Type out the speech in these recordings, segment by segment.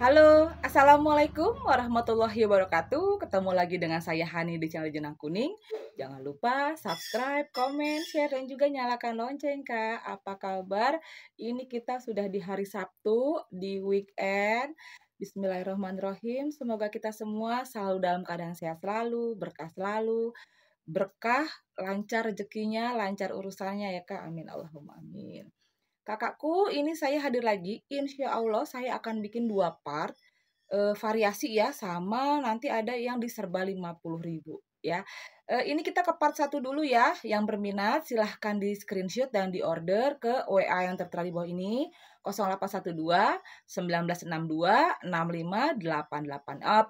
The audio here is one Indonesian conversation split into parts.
Halo, Assalamualaikum warahmatullahi wabarakatuh. Ketemu lagi dengan saya Hani di channel Jenang Kuning. Jangan lupa subscribe, komen, share, dan juga nyalakan lonceng, Kak. Apa kabar? Ini kita sudah di hari Sabtu, di weekend. Bismillahirrahmanirrahim. Semoga kita semua selalu dalam keadaan sehat selalu, berkah selalu, berkah, lancar rezekinya, lancar urusannya ya, Kak. Amin, Allahumma amin. Kakakku, ini saya hadir lagi. Insya Allah saya akan bikin dua part e, variasi ya, sama nanti ada yang diserba 50 ribu ya. E, ini kita ke part satu dulu ya. Yang berminat silahkan di screenshot dan di order ke WA yang tertera di bawah ini 0812 1962 6588.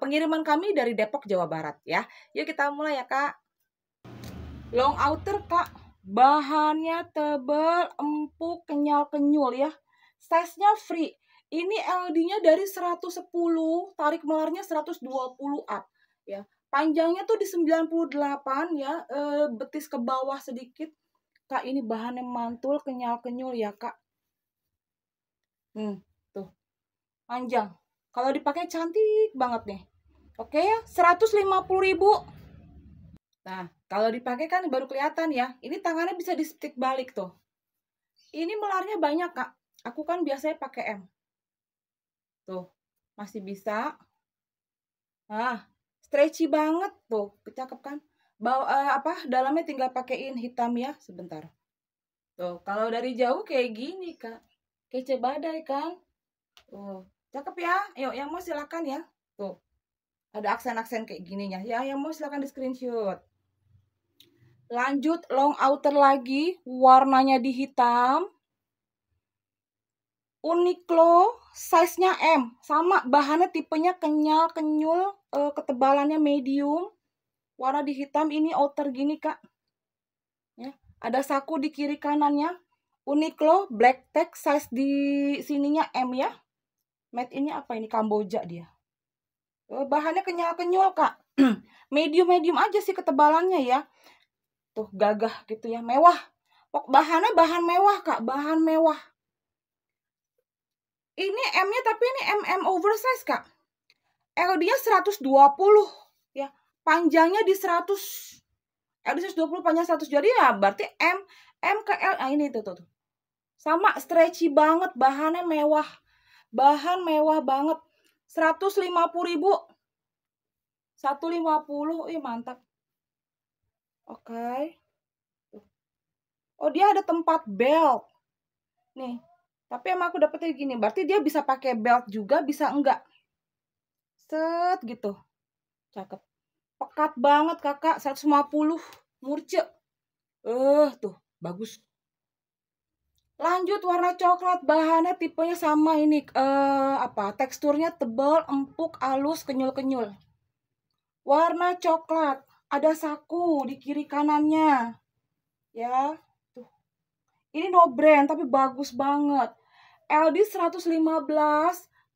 pengiriman kami dari Depok Jawa Barat ya. Yuk kita mulai ya, Kak. Long outer, Kak. Bahannya tebal, empuk, kenyal-kenyul ya. Size-nya free. Ini LD-nya dari 110, tarik melarnya 120 up ya. Panjangnya tuh di 98 ya, e, betis ke bawah sedikit. Kak, ini bahannya mantul, kenyal-kenyul ya, Kak. Hmm, tuh. Panjang. Kalau dipakai cantik banget nih. Oke ya, 150.000. Nah, kalau dipakai kan baru kelihatan ya. Ini tangannya bisa di stick balik tuh. Ini melarnya banyak, Kak. Aku kan biasanya pakai M. Tuh, masih bisa. Ah, stretchy banget tuh. Cakep kan? Bawa, eh, apa dalamnya tinggal pakaiin hitam ya sebentar. Tuh, kalau dari jauh kayak gini, Kak. Kece badai kan? Tuh, cakep ya. Yuk, yang mau silakan ya. Tuh. Ada aksen-aksen kayak gininya. Ya, yang mau silakan di screenshot. Lanjut long outer lagi, warnanya di hitam. Uniqlo size-nya M, sama bahannya tipenya kenyal, kenyul, eh, ketebalannya medium. Warna di hitam ini outer gini, Kak. Ya, ada saku di kiri kanannya. Uniqlo black tag size di sininya M ya. Made ini apa ini? Kamboja dia. Eh, bahannya kenyal-kenyul, Kak. Medium-medium aja sih ketebalannya ya tuh gagah gitu ya mewah pok bahannya bahan mewah kak bahan mewah ini M nya tapi ini MM oversize kak L dia 120 ya panjangnya di 100 L di 120 panjang 100 jadi ya berarti M M ke L nah ini itu tuh, tuh. sama stretchy banget bahannya mewah bahan mewah banget 150 ribu 150 ih mantap Oke. Okay. Oh, dia ada tempat belt. Nih. Tapi emang aku dapetnya gini. Berarti dia bisa pakai belt juga, bisa enggak. Set gitu. Cakep. Pekat banget kakak. 150. Murce. Eh, uh, tuh. Bagus. Lanjut warna coklat. Bahannya tipenya sama ini. Uh, apa Teksturnya tebal, empuk, halus, kenyul-kenyul. Warna coklat ada saku di kiri kanannya. Ya, tuh. Ini no brand tapi bagus banget. LD 115,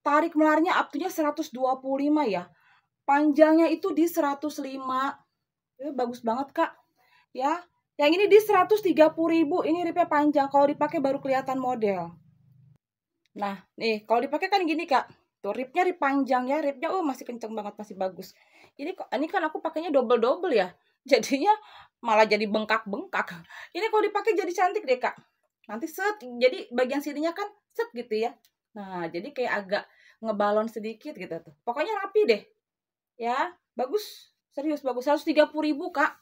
tarik melarnya up to-nya 125 ya. Panjangnya itu di 105. Ya, eh, bagus banget, Kak. Ya. Yang ini di 130.000, ini ripnya panjang. Kalau dipakai baru kelihatan model. Nah, nih, kalau dipakai kan gini, Kak gitu Ripnya rip panjang ya ripnya oh masih kenceng banget masih bagus ini ini kan aku pakainya double double ya jadinya malah jadi bengkak bengkak ini kalau dipakai jadi cantik deh kak nanti set jadi bagian sininya kan set gitu ya nah jadi kayak agak ngebalon sedikit gitu tuh pokoknya rapi deh ya bagus serius bagus 130 ribu kak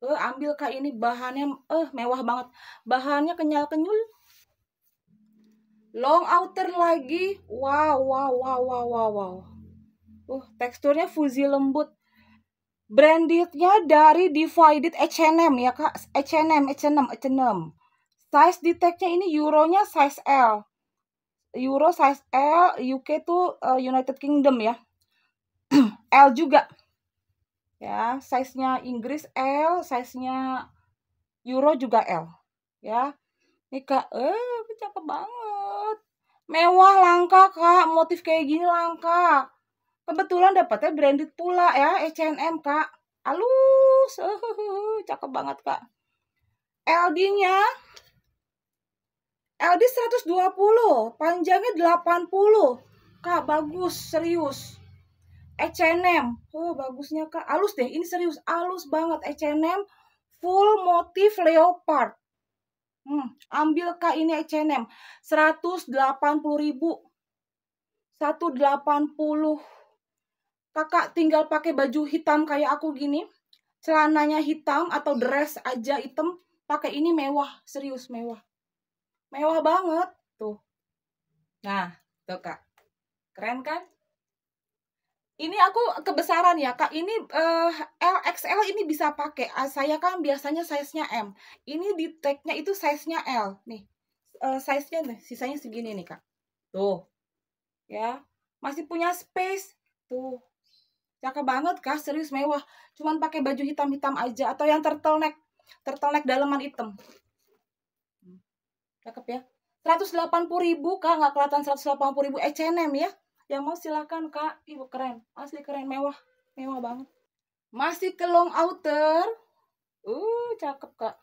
eh ambil kak ini bahannya eh mewah banget bahannya kenyal kenyul long outer lagi wow wow wow wow wow wow uh teksturnya fuzzy lembut brandednya dari divided H&M ya kak H&M H&M H&M size detectnya ini euronya size L euro size L UK tuh uh, United Kingdom ya L juga ya size-nya Inggris L size-nya euro juga L ya ini kak eh cakep banget Mewah langka kak, motif kayak gini langka. Kebetulan dapetnya branded pula ya, H&M kak. Alus, cakep banget kak. LD-nya LD 120, panjangnya 80. Kak, bagus, serius. H&M, oh bagusnya kak, alus deh, ini serius, alus banget H&M, full motif leopard. Hmm, ambil Kak ini H&M 180.000. 180. Kakak tinggal pakai baju hitam kayak aku gini. Celananya hitam atau dress aja hitam, pakai ini mewah, serius mewah. Mewah banget tuh. Nah, tuh Kak. Keren kan? ini aku kebesaran ya kak ini uh, eh, LXL ini bisa pakai ah, saya kan biasanya size nya M ini di tag nya itu size nya L nih uh, eh, size nya nih sisanya segini nih kak tuh ya masih punya space tuh cakep banget kak serius mewah cuman pakai baju hitam-hitam aja atau yang turtle neck turtle daleman hitam hmm, cakep ya 180 ribu kak nggak kelihatan 180 ribu ya yang mau silakan kak ibu keren asli keren mewah mewah banget masih ke long outer uh cakep kak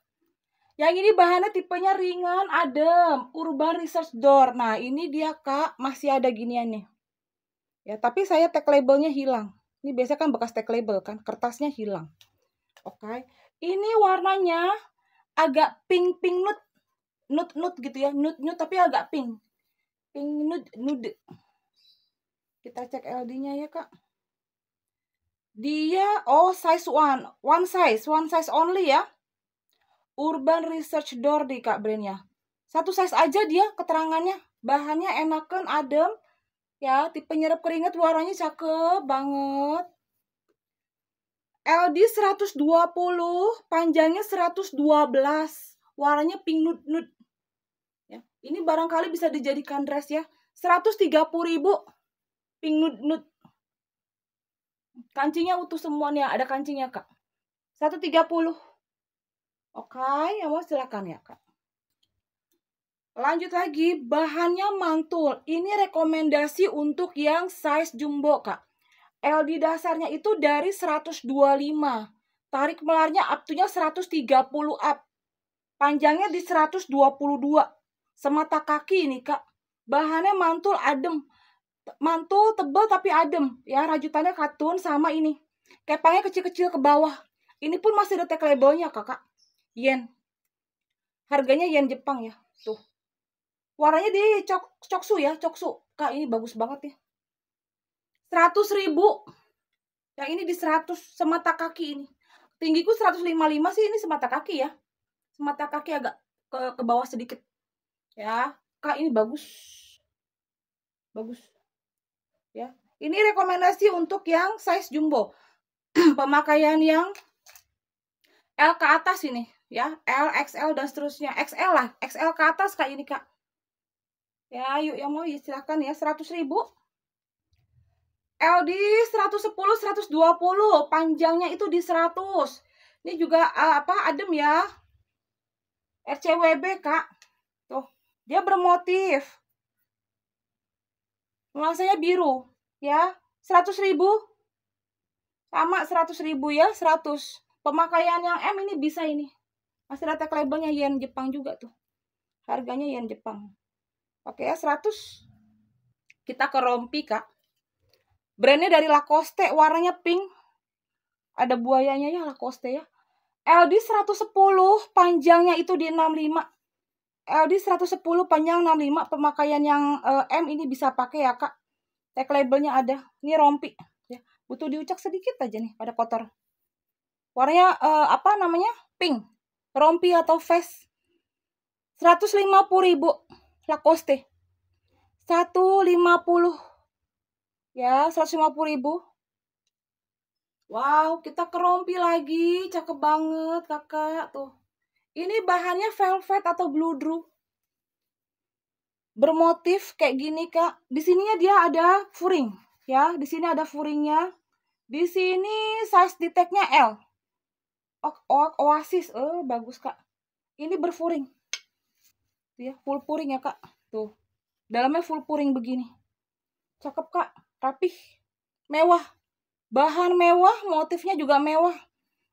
yang ini bahannya tipenya ringan, adem, urban research door. Nah, ini dia kak, masih ada giniannya. Ya, tapi saya tag labelnya hilang. Ini biasa kan bekas tag label kan, kertasnya hilang. Oke, okay. ini warnanya agak pink pink nude, nude nude gitu ya, nude nude tapi agak pink, pink nude nude. Kita cek LD-nya ya, Kak. Dia, oh size one. One size, one size only ya. Urban Research Door di Kak brandnya. Satu size aja dia keterangannya. Bahannya enakan, adem. Ya, tipe nyerap keringat, warnanya cakep banget. LD 120, panjangnya 112, warnanya pink nude nude. Ya, ini barangkali bisa dijadikan dress ya. 130 ribu pingut nut kancingnya utuh semua semuanya ada kancingnya kak 130 oke okay, ya mau silakan ya kak lanjut lagi bahannya mantul ini rekomendasi untuk yang size jumbo kak LD dasarnya itu dari 125 tarik melarnya up to nya 130 up panjangnya di 122 semata kaki ini kak bahannya mantul adem mantul tebel tapi adem ya rajutannya katun sama ini kepangnya kecil-kecil ke bawah ini pun masih ada tag labelnya kakak yen harganya yen Jepang ya tuh warnanya di cok coksu ya coksu kak ini bagus banget ya seratus ribu yang ini di 100 semata kaki ini tinggiku 155 sih ini semata kaki ya semata kaki agak ke, ke bawah sedikit ya kak ini bagus bagus ya. Ini rekomendasi untuk yang size jumbo. Pemakaian yang L ke atas ini ya, L, XL dan seterusnya. XL lah, XL ke atas kayak ini Kak. Ya, yuk yang mau ya silahkan ya 100.000. ribu L di 110 120, panjangnya itu di 100. Ini juga uh, apa adem ya. RCWB, Kak. Tuh, dia bermotif nuansanya biru ya 100 ribu sama 100 ribu ya 100 pemakaian yang M ini bisa ini masih rata labelnya yen Jepang juga tuh harganya yen Jepang oke ya 100 kita ke rompi kak brandnya dari Lacoste warnanya pink ada buayanya ya Lacoste ya LD 110 panjangnya itu di 65 Eh, LD 110 panjang 65 pemakaian yang uh, M ini bisa pakai ya kak tag labelnya ada ini rompi ya butuh diucak sedikit aja nih pada kotor warnanya uh, apa namanya pink rompi atau vest 150.000 Lacoste 150 ya ribu. Wow kita kerompi lagi cakep banget kakak tuh ini bahannya velvet atau bludru. Bermotif kayak gini, Kak. Di sininya dia ada furing, ya. Di sini ada furingnya. Di sini size detectnya L. O -o oasis. Eh, oh, bagus, Kak. Ini berfuring. Ya, full furing ya, Kak. Tuh. Dalamnya full furing begini. Cakep, Kak. Rapih. Mewah. Bahan mewah, motifnya juga mewah.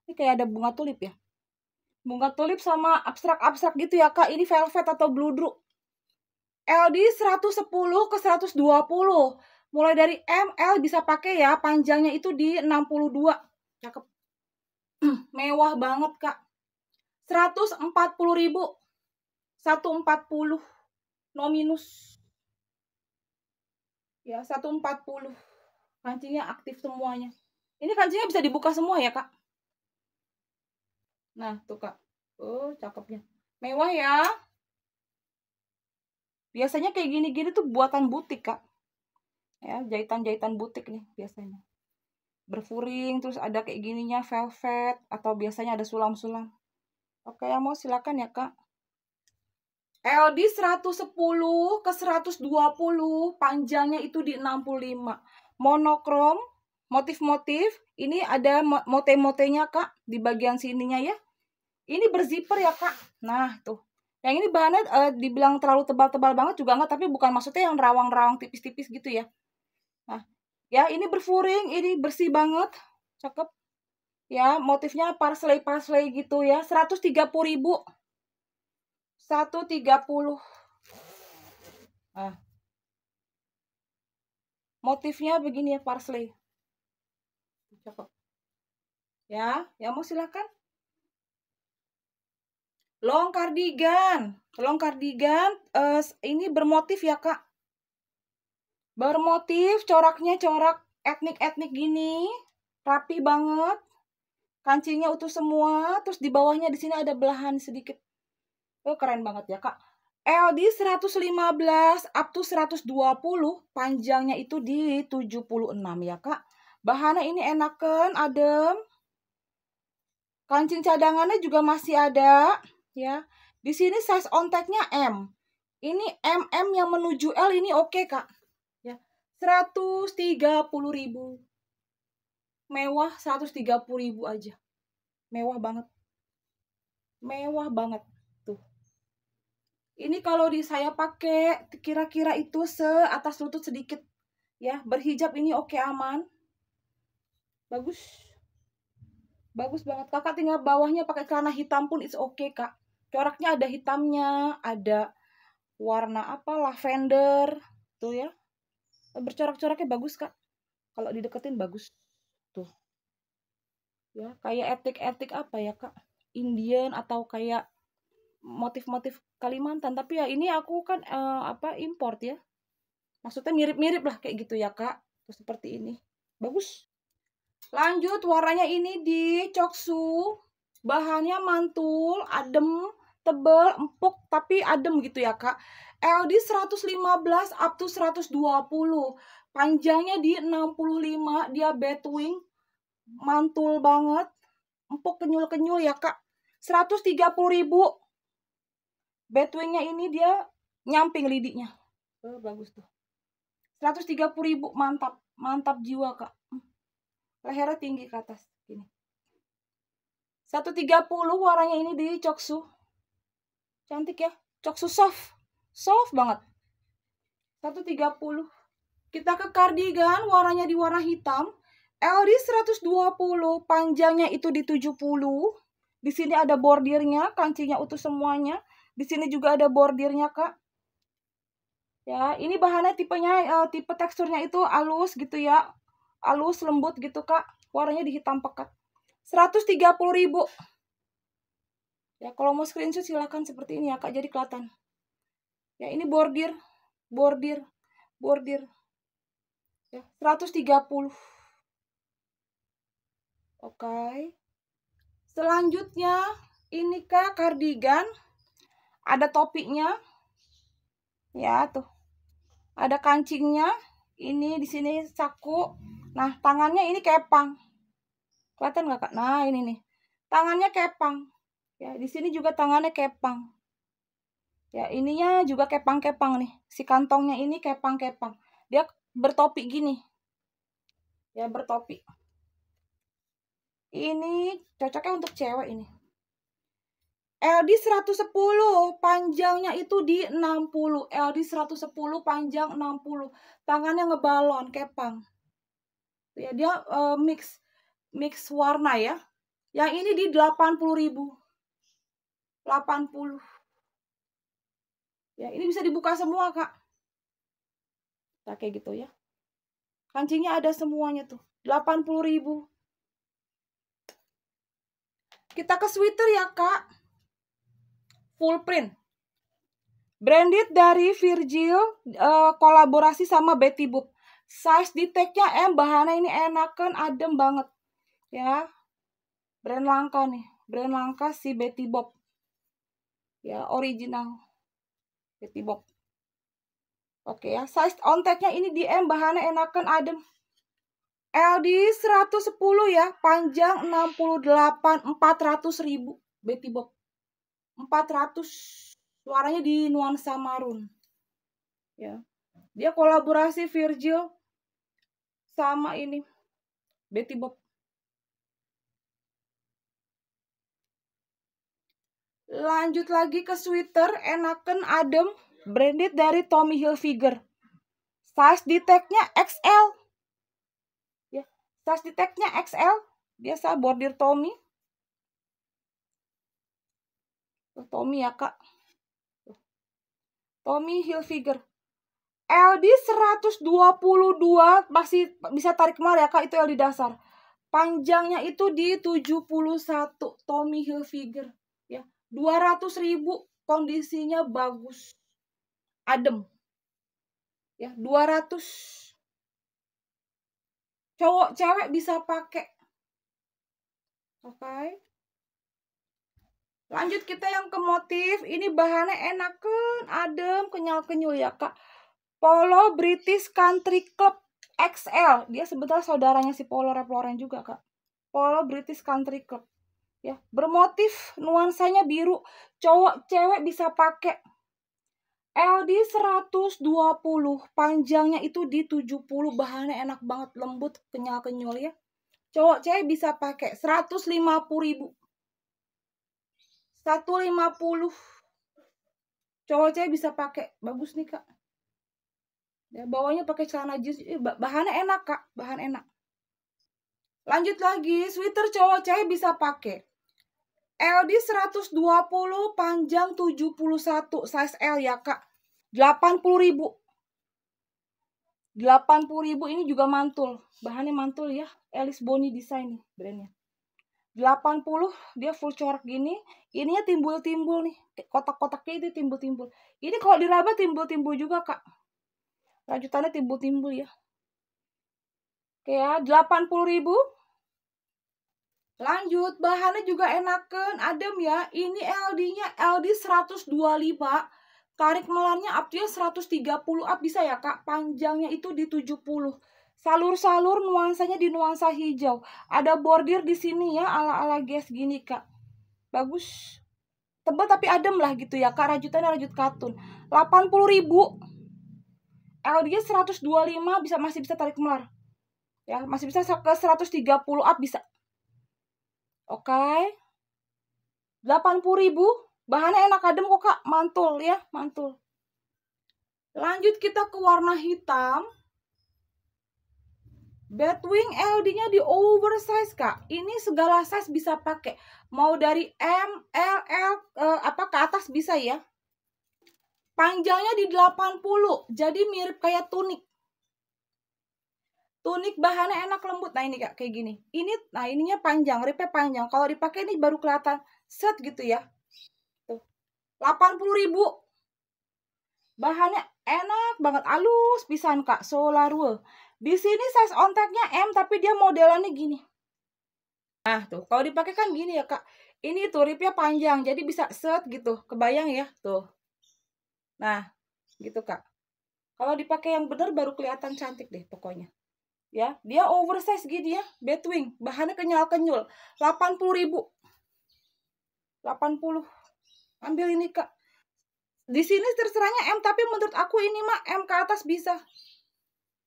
Ini kayak ada bunga tulip ya bunga tulip sama abstrak-abstrak gitu ya kak ini velvet atau bludru LD 110 ke 120 mulai dari ML bisa pakai ya panjangnya itu di 62 cakep mewah banget kak 140 ribu 140 no minus ya 140 kancingnya aktif semuanya ini kancingnya bisa dibuka semua ya kak Nah, tuh Kak. Oh, cakepnya. Mewah ya. Biasanya kayak gini-gini tuh buatan butik, Kak. Ya, jahitan-jahitan butik nih biasanya. Berfuring, terus ada kayak gininya velvet, atau biasanya ada sulam-sulam. Oke, yang mau silakan ya, Kak. LD 110 ke 120, panjangnya itu di 65. Monokrom, motif-motif, ini ada mote-motenya, Kak, di bagian sininya ya ini berzipper ya kak nah tuh yang ini bahannya uh, dibilang terlalu tebal-tebal banget juga enggak tapi bukan maksudnya yang rawang-rawang tipis-tipis gitu ya nah ya ini berfuring ini bersih banget cakep ya motifnya parsley parsley gitu ya 130 ribu 130 ah motifnya begini ya parsley cakep ya ya mau silahkan Long cardigan, Long cardigan, uh, ini bermotif ya, Kak. Bermotif, coraknya corak etnik-etnik gini. Rapi banget. Kancingnya utuh semua, terus di bawahnya di sini ada belahan sedikit. Oh, keren banget ya, Kak. LD 115 up to 120, panjangnya itu di 76 ya, Kak. Bahannya ini enakan, adem. Kancing cadangannya juga masih ada ya. Di sini size on tag-nya M. Ini MM yang menuju L ini oke, okay, Kak. Ya. 130.000. Mewah 130.000 aja. Mewah banget. Mewah banget tuh. Ini kalau di saya pakai kira-kira itu se atas lutut sedikit ya. Berhijab ini oke okay, aman. Bagus. Bagus banget. Kakak tinggal bawahnya pakai celana hitam pun it's oke, okay, Kak coraknya ada hitamnya ada warna apa lavender tuh ya eh, bercorak-coraknya bagus kak kalau dideketin bagus tuh ya kayak etik-etik apa ya kak Indian atau kayak motif-motif Kalimantan tapi ya ini aku kan uh, apa import ya maksudnya mirip-mirip lah kayak gitu ya kak tuh seperti ini bagus lanjut warnanya ini di coksu bahannya mantul adem tebel, empuk, tapi adem gitu ya kak. LD 115 up to 120, panjangnya di 65, dia batwing, mantul banget, empuk kenyul-kenyul ya kak. 130 ribu, batwingnya ini dia nyamping lidinya. Oh, bagus tuh. 130 ribu, mantap, mantap jiwa kak. Lehernya tinggi ke atas, Ini. 130 warnanya ini di Coksu Cantik ya. coksu soft. Soft banget. 130. Kita ke cardigan, warnanya di warna hitam. L 120, panjangnya itu di 70. Di sini ada bordirnya, kancingnya utuh semuanya. Di sini juga ada bordirnya, Kak. Ya, ini bahannya tipenya eh, tipe teksturnya itu alus gitu ya. alus lembut gitu, Kak. Warnanya di hitam pekat. 130 ribu Ya, kalau mau screenshot silahkan seperti ini ya, Kak. Jadi kelihatan. Ya, ini bordir, bordir, bordir. Ya, 130. Oke. Okay. Selanjutnya, ini Kak kardigan. Ada topiknya. Ya, tuh. Ada kancingnya. Ini di sini saku. Nah, tangannya ini kepang. Kelihatan nggak, Kak? Nah, ini nih. Tangannya kepang Ya, di sini juga tangannya kepang. Ya, ininya juga kepang-kepang nih. Si kantongnya ini kepang-kepang. Dia bertopi gini. Ya, bertopi. Ini cocoknya untuk cewek ini. LD 110 panjangnya itu di 60. LD 110 panjang 60. Tangannya ngebalon, kepang. Ya, dia uh, mix mix warna ya. Yang ini di 80.000. 80. Ya, ini bisa dibuka semua, Kak. Kita kayak gitu ya. Kancingnya ada semuanya tuh. 80 ribu. Kita ke sweater ya, Kak. Full print. Branded dari Virgil, uh, kolaborasi sama Betty Boop. Size detectnya M, bahannya ini enakan, adem banget. Ya, brand langka nih. Brand langka si Betty Boop ya original box oke ya size on tagnya ini DM bahannya enakan adem LD 110 ya panjang 68 400 ribu Betty Bob 400 suaranya di nuansa marun ya dia kolaborasi Virgil sama ini Betty Bob Lanjut lagi ke sweater enaken adem branded dari Tommy Hilfiger. Size detectnya XL. Ya, size detectnya XL. Biasa bordir Tommy. Oh, Tommy ya, Kak. Tommy Hilfiger. LD 122 masih bisa tarik kemari ya Kak, itu LD dasar. Panjangnya itu di 71 Tommy Hilfiger. 200 ribu kondisinya bagus adem ya 200 cowok cewek bisa pakai oke okay. lanjut kita yang ke motif ini bahannya enak kan adem kenyal kenyul ya kak polo British Country Club XL dia sebetulnya saudaranya si polo reploren juga kak polo British Country Club ya bermotif nuansanya biru cowok cewek bisa pakai LD 120 panjangnya itu di 70 bahannya enak banget lembut kenyal kenyal ya cowok cewek bisa pakai 150 ribu 150 cowok cewek bisa pakai bagus nih kak ya bawahnya pakai celana jeans bahannya enak kak bahan enak lanjut lagi sweater cowok cewek bisa pakai LD 120 panjang 71 size L ya kak 80 ribu 80 ribu ini juga mantul bahannya mantul ya Alice Boni Design nih brandnya 80 dia full corak gini ininya timbul-timbul nih kotak-kotaknya itu timbul-timbul ini kalau diraba timbul-timbul juga kak rajutannya timbul-timbul ya oke ya 80 ribu Lanjut, bahannya juga enakan, adem ya. Ini LD-nya LD 125, tarik melarnya up to 130 ya up bisa ya kak. Panjangnya itu di 70. Salur-salur nuansanya di nuansa hijau. Ada bordir di sini ya, ala-ala guys gini kak. Bagus. Tebal tapi adem lah gitu ya kak, rajutannya rajut katun. 80 ribu. LD-nya 125 bisa masih bisa tarik melar. Ya, masih bisa ke 130 up bisa. Oke. Okay. 80.000. Bahannya enak adem kok, Kak. Mantul ya, mantul. Lanjut kita ke warna hitam. Batwing LD-nya di oversize, Kak. Ini segala size bisa pakai. Mau dari M, L, L, eh, apa ke atas bisa ya. Panjangnya di 80, jadi mirip kayak tunik. Tunik bahannya enak lembut. Nah ini kak kayak gini. Ini nah ininya panjang, ripnya panjang. Kalau dipakai ini baru kelihatan set gitu ya. Tuh. 80 ribu. Bahannya enak banget halus pisan Kak wool. Di sini size onteknya M tapi dia modelannya gini. Nah, tuh. Kalau dipakai kan gini ya, Kak. Ini tuh ripnya panjang jadi bisa set gitu. Kebayang ya, tuh. Nah, gitu, Kak. Kalau dipakai yang benar baru kelihatan cantik deh pokoknya ya dia oversize gitu ya bedwing bahannya kenyal kenyul 80 ribu 80 ambil ini kak di sini terserahnya M tapi menurut aku ini mah M ke atas bisa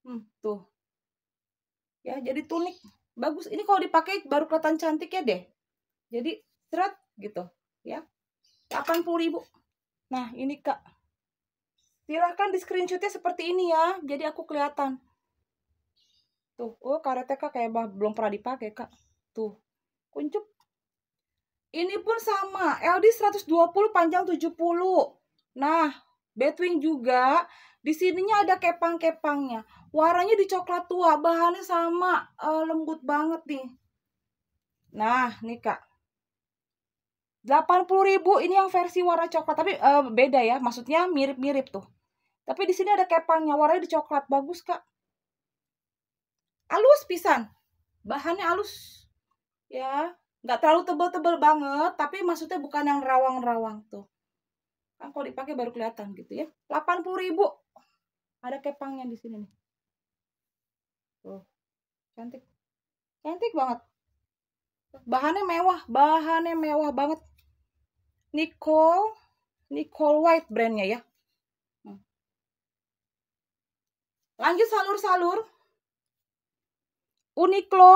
hmm, tuh ya jadi tunik bagus ini kalau dipakai baru kelihatan cantik ya deh jadi seret gitu ya 80 ribu nah ini kak silahkan di screenshotnya seperti ini ya jadi aku kelihatan Tuh, oh karetnya kak kayak bah, belum pernah dipakai kak. Tuh, kuncup. Ini pun sama, LD 120 panjang 70. Nah, Batwing juga, di sininya ada kepang-kepangnya. Warnanya di coklat tua, bahannya sama, uh, lembut banget nih. Nah, nih kak. 80.000 ini yang versi warna coklat, tapi uh, beda ya, maksudnya mirip-mirip tuh. Tapi di sini ada kepangnya, warnanya di coklat, bagus kak alus pisan bahannya alus, ya nggak terlalu tebel-tebel banget tapi maksudnya bukan yang rawang-rawang tuh kan kalau dipakai baru kelihatan gitu ya 80 ribu, ada kepangnya di sini nih tuh cantik cantik banget bahannya mewah bahannya mewah banget Nicole Nicole White brandnya ya hmm. lanjut salur-salur Uniqlo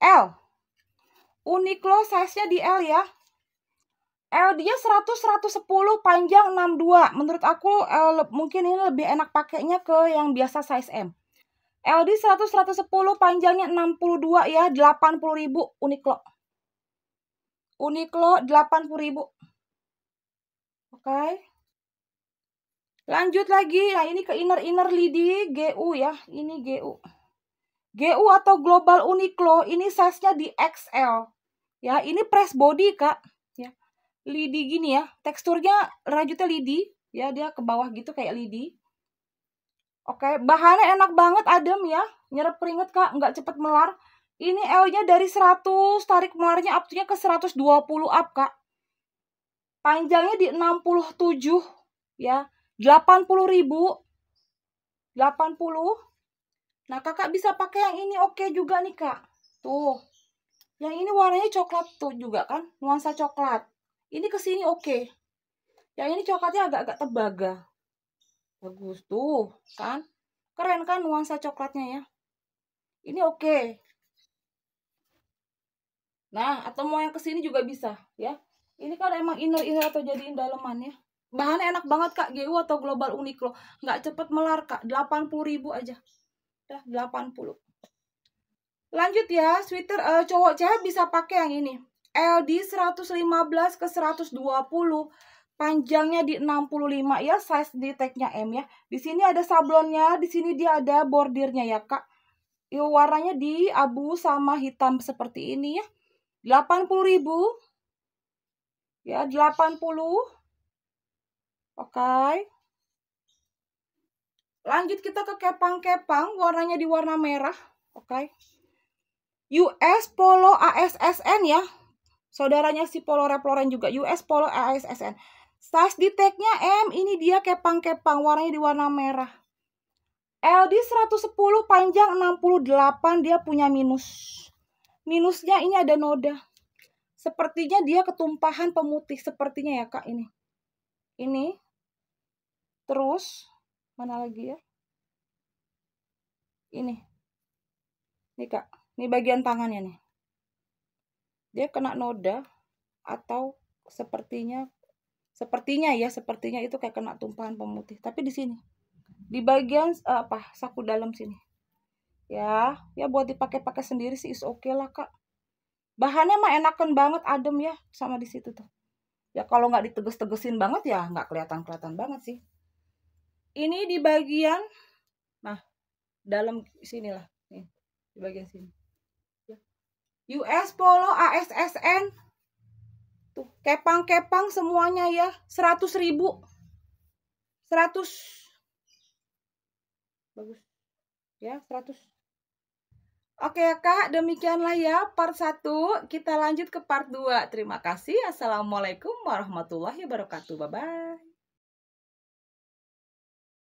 L. Uniqlo size-nya di L ya. L dia 100 110 panjang 62. Menurut aku L, mungkin ini lebih enak pakainya ke yang biasa size M. LD 100 110 panjangnya 62 ya, 80.000 Uniqlo. Uniqlo 80.000. Oke. Okay. Lanjut lagi. Nah, ini ke inner-inner lidi GU ya. Ini GU. GU atau Global Uniqlo ini size-nya di XL. Ya, ini press body, Kak. Ya. Lidi gini ya. Teksturnya rajutnya lidi, ya dia ke bawah gitu kayak lidi. Oke, bahannya enak banget, adem ya. Nyerap keringet, Kak, nggak cepet melar. Ini L-nya dari 100, tarik melarnya up ke 120 up, Kak. Panjangnya di 67, ya. 80 ribu. 80 Nah, kakak bisa pakai yang ini oke okay juga nih, Kak. Tuh. Yang ini warnanya coklat tuh juga kan, nuansa coklat. Ini kesini oke. Okay. Yang ini coklatnya agak-agak tebaga. Bagus tuh, kan? Keren kan nuansa coklatnya ya. Ini oke. Okay. Nah, atau mau yang kesini juga bisa, ya. Ini kan emang inner-inner atau jadiin daleman ya. Bahannya enak banget, Kak. GU atau Global Uniqlo. Nggak cepet melar, Kak. 80 ribu aja. Udah 80. Lanjut ya, sweater uh, cowok cewek bisa pakai yang ini. LD 115 ke 120 panjangnya di 65 ya size di tagnya M ya di sini ada sablonnya di sini dia ada bordirnya ya kak Yo, iya, warnanya di abu sama hitam seperti ini ya 80.000 ya 80 oke okay. Lanjut kita ke kepang-kepang, warnanya di warna merah. Oke. Okay. US Polo ASSN ya. Saudaranya si Polo Reploren juga. US Polo ASSN. Size di tagnya M. Ini dia kepang-kepang, warnanya di warna merah. LD 110 panjang 68 dia punya minus. Minusnya ini ada noda. Sepertinya dia ketumpahan pemutih sepertinya ya Kak ini. Ini. Terus mana lagi ya ini ini kak ini bagian tangannya nih dia kena noda atau sepertinya sepertinya ya sepertinya itu kayak kena tumpahan pemutih tapi di sini di bagian eh, apa saku dalam sini ya ya buat dipakai-pakai sendiri sih is oke okay lah kak bahannya mah enakan banget adem ya sama di situ tuh ya kalau nggak diteges-tegesin banget ya nggak kelihatan kelihatan banget sih ini di bagian nah dalam sinilah nih di bagian sini ya. US Polo ASSN tuh kepang-kepang semuanya ya 100 ribu 100 bagus ya 100 Oke ya kak, demikianlah ya part 1. Kita lanjut ke part 2. Terima kasih. Assalamualaikum warahmatullahi wabarakatuh. Bye-bye.